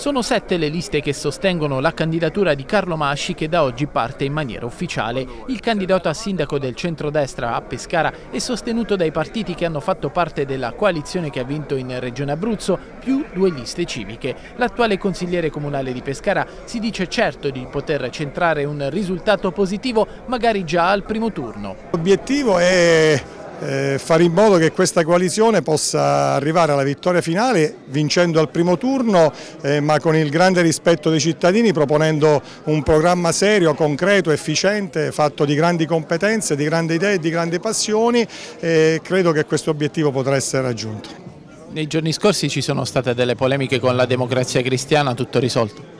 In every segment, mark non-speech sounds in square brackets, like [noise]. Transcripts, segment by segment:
Sono sette le liste che sostengono la candidatura di Carlo Masci che da oggi parte in maniera ufficiale. Il candidato a sindaco del centrodestra a Pescara è sostenuto dai partiti che hanno fatto parte della coalizione che ha vinto in Regione Abruzzo più due liste civiche. L'attuale consigliere comunale di Pescara si dice certo di poter centrare un risultato positivo magari già al primo turno. L'obiettivo è eh, fare in modo che questa coalizione possa arrivare alla vittoria finale vincendo al primo turno eh, ma con il grande rispetto dei cittadini proponendo un programma serio, concreto, efficiente, fatto di grandi competenze, di grandi idee, e di grandi passioni e credo che questo obiettivo potrà essere raggiunto. Nei giorni scorsi ci sono state delle polemiche con la democrazia cristiana, tutto risolto?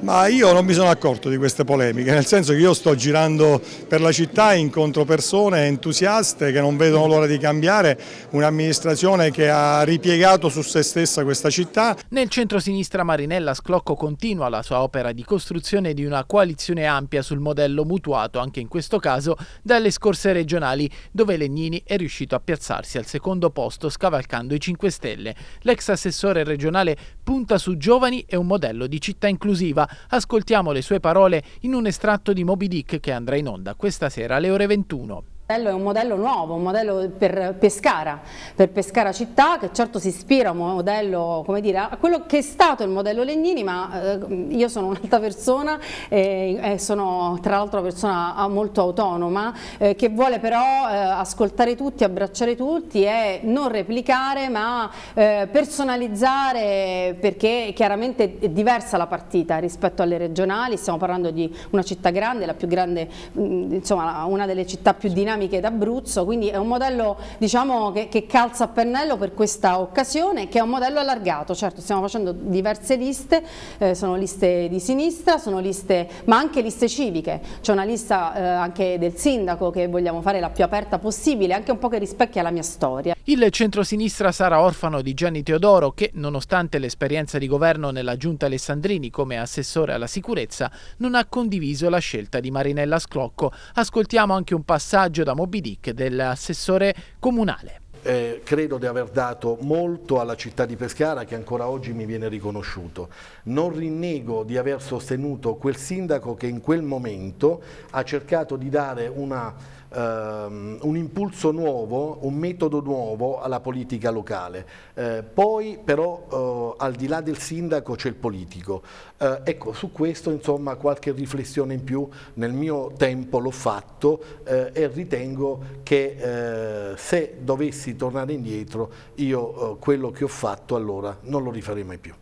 Ma io non mi sono accorto di queste polemiche, nel senso che io sto girando per la città e incontro persone entusiaste che non vedono l'ora di cambiare, un'amministrazione che ha ripiegato su se stessa questa città. Nel centro-sinistra Marinella Sclocco continua la sua opera di costruzione di una coalizione ampia sul modello mutuato, anche in questo caso, dalle scorse regionali, dove Legnini è riuscito a piazzarsi al secondo posto scavalcando i 5 Stelle. L'ex assessore regionale punta su giovani e un modello di città inclusiva ascoltiamo le sue parole in un estratto di Moby Dick che andrà in onda questa sera alle ore 21 è un modello nuovo, un modello per Pescara, per Pescara città che certo si ispira a, un modello, come dire, a quello che è stato il modello Legnini ma eh, io sono [laughs] un'altra persona e, e, sono tra l'altro una persona ah, molto autonoma eh, che vuole però eh, ascoltare tutti, abbracciare tutti e non replicare ma eh, personalizzare perché chiaramente è diversa la partita rispetto alle regionali, stiamo parlando di una città grande, la più grande, mm, insomma una delle città più dinamiche Dinamiche d'Abruzzo, quindi è un modello diciamo, che, che, calza a pennello per questa occasione, che è un modello allargato, certo stiamo facendo diverse liste, eh, sono liste di sinistra, sono liste, ma anche liste civiche, c'è una lista eh, anche del sindaco che vogliamo fare la più aperta possibile, anche un po' che rispecchia la mia storia. Il centrosinistra sarà orfano di Gianni Teodoro che, nonostante l'esperienza di governo nella giunta Alessandrini come assessore alla sicurezza, non ha condiviso la scelta di Marinella Sclocco. Ascoltiamo anche un passaggio da Moby Dick dell'assessore comunale eh, credo di aver dato molto alla città di Pescara che ancora oggi mi viene riconosciuto. Non rinnego di aver sostenuto quel sindaco che in quel momento ha cercato di dare una, ehm, un impulso nuovo, un metodo nuovo alla politica locale. Eh, poi però eh, al di là del sindaco c'è il politico. Eh, ecco, su questo insomma qualche riflessione in più nel mio tempo l'ho fatto eh, e ritengo che eh, se dovessi tornare indietro, io eh, quello che ho fatto allora non lo rifarei mai più.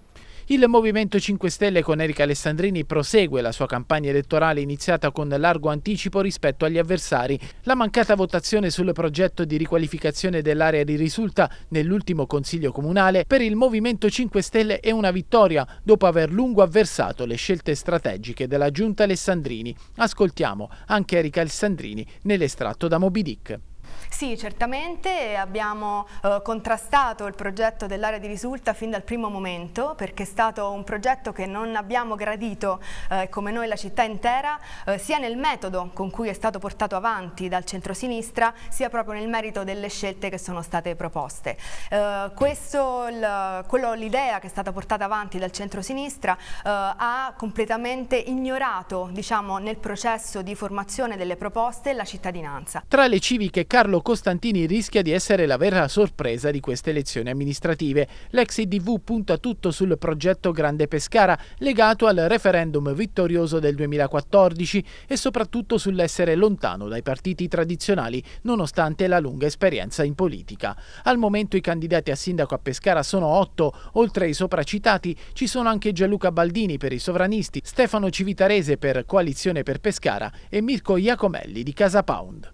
Il Movimento 5 Stelle con Erika Alessandrini prosegue la sua campagna elettorale iniziata con largo anticipo rispetto agli avversari. La mancata votazione sul progetto di riqualificazione dell'area di risulta nell'ultimo Consiglio Comunale per il Movimento 5 Stelle è una vittoria dopo aver lungo avversato le scelte strategiche della Giunta Alessandrini. Ascoltiamo anche Erika Alessandrini nell'estratto da Moby Dick. Sì, certamente abbiamo eh, contrastato il progetto dell'area di risulta fin dal primo momento perché è stato un progetto che non abbiamo gradito eh, come noi la città intera eh, sia nel metodo con cui è stato portato avanti dal centrosinistra sia proprio nel merito delle scelte che sono state proposte. Eh, l'idea che è stata portata avanti dal centrosinistra eh, ha completamente ignorato diciamo, nel processo di formazione delle proposte la cittadinanza. Tra le civiche Carlo Costantini rischia di essere la vera sorpresa di queste elezioni amministrative. L'ex IDV punta tutto sul progetto Grande Pescara, legato al referendum vittorioso del 2014 e soprattutto sull'essere lontano dai partiti tradizionali, nonostante la lunga esperienza in politica. Al momento i candidati a sindaco a Pescara sono otto, oltre ai sopracitati ci sono anche Gianluca Baldini per i sovranisti, Stefano Civitarese per Coalizione per Pescara e Mirko Iacomelli di Casa Pound.